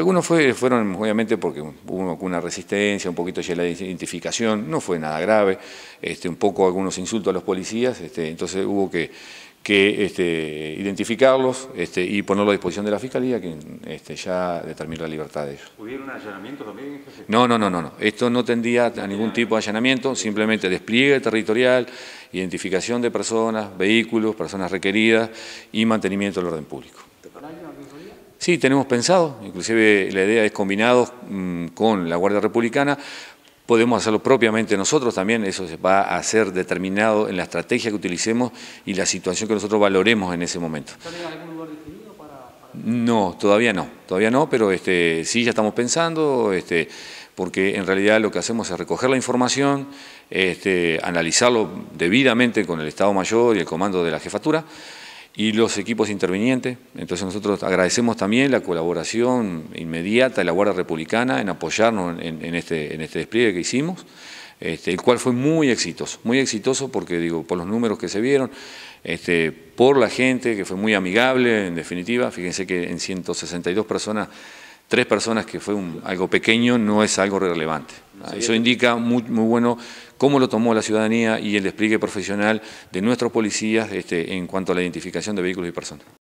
Algunos fue, fueron, obviamente, porque hubo una resistencia, un poquito ya la identificación, no fue nada grave, este, un poco algunos insultos a los policías, este, entonces hubo que, que este, identificarlos este, y ponerlo a disposición de la Fiscalía, quien este, ya determina la libertad de ellos. ¿Hubieron allanamientos también? No, no, no, no, no. Esto no tendía a ningún tipo de allanamiento, simplemente despliegue territorial, identificación de personas, vehículos, personas requeridas y mantenimiento del orden público. Sí, tenemos pensado, inclusive la idea es combinados mm, con la Guardia Republicana, podemos hacerlo propiamente nosotros también, eso va a ser determinado en la estrategia que utilicemos y la situación que nosotros valoremos en ese momento. algún No, todavía no, todavía no, pero este, sí ya estamos pensando, este, porque en realidad lo que hacemos es recoger la información, este, analizarlo debidamente con el Estado Mayor y el comando de la jefatura, y los equipos intervinientes. Entonces nosotros agradecemos también la colaboración inmediata de la Guardia Republicana en apoyarnos en, este, en este despliegue que hicimos, este, el cual fue muy exitoso, muy exitoso porque digo, por los números que se vieron, este, por la gente que fue muy amigable en definitiva, fíjense que en 162 personas, tres personas que fue un, algo pequeño no es algo relevante. Eso indica muy, muy bueno cómo lo tomó la ciudadanía y el despliegue profesional de nuestros policías este, en cuanto a la identificación de vehículos y personas.